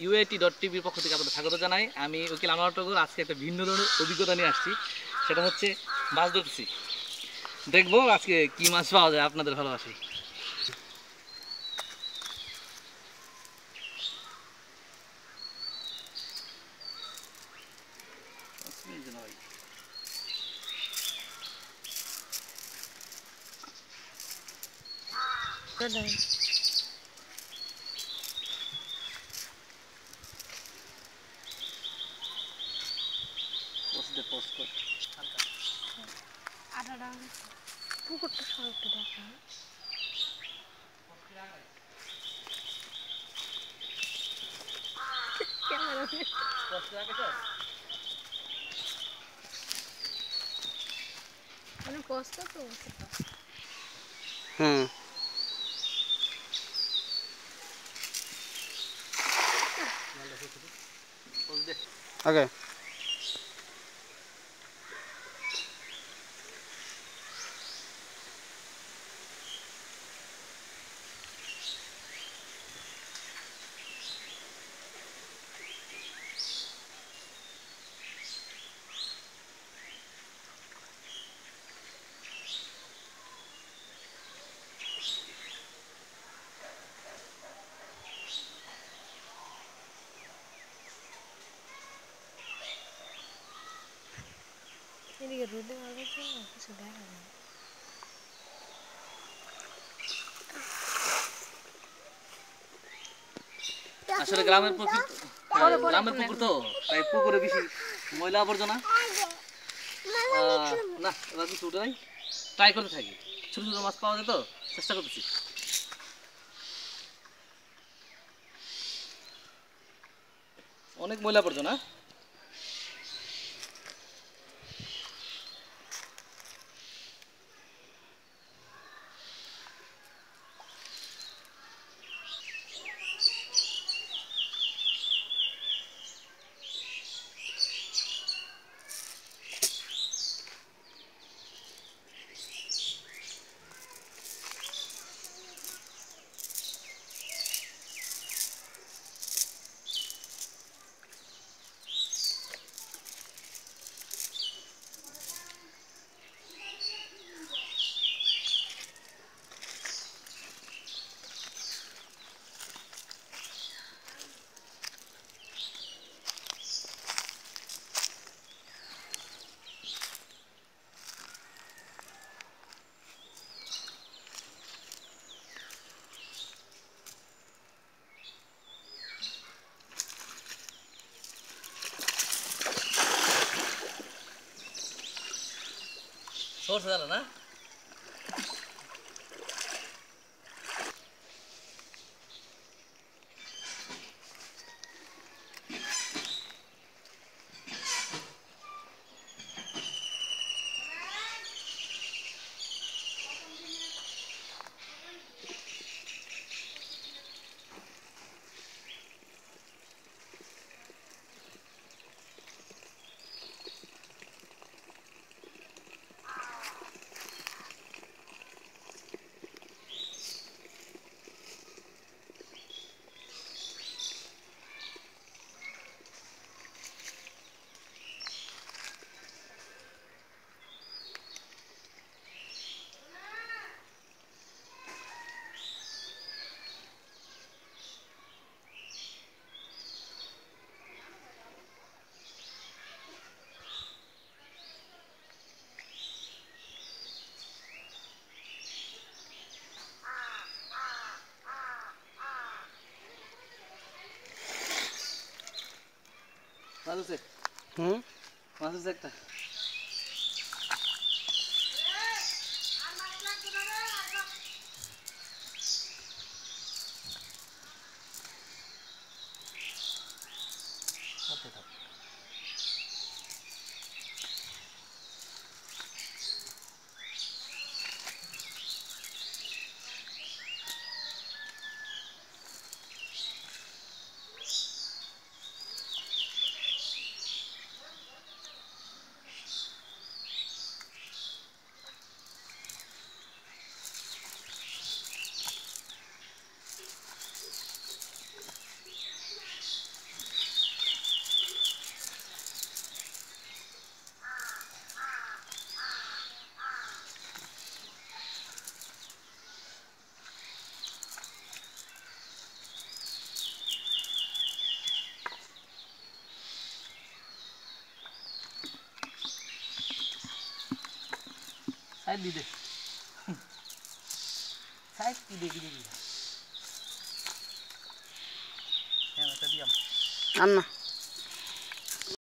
ইউএটি dot টিভির পক্ষ থেকে আপনাদের স্বাগত জানাই আমি উকিল আমার টগর আজকে একটা ভিন্ন ধরনের অভিজ্ঞতা নিয়ে আসছি সেটা হচ্ছে মাছ ধরছি দেখবো আজকে কি মাছ পাওয়া যায় আপনাদের ভালোবাসি Good পোস্ট কর আড়াড়া পুকুরটা সব একটু দেখা মানে পোস্ট তো হুম Okay. এদিকে রোদে মারবার জন্য কিছু দেখা যায় আসলে গ্রামের পুকুর হ্যাঁ, গ্রামের পুকুর তো তাই পুকুরে বেশি ময়লা আবর্জনা না এবার কিছু উঠে নাই ট্রাই করতে থাকি ছোটো ছোটো মাছ পাওয়া যায় তো চেষ্টা করতেছি অনেক ময়লা আবর্জনা dela, né? से हम्म पाँच सौ Tadi dia. Saya tidak gini. Yang tak diam. Anna.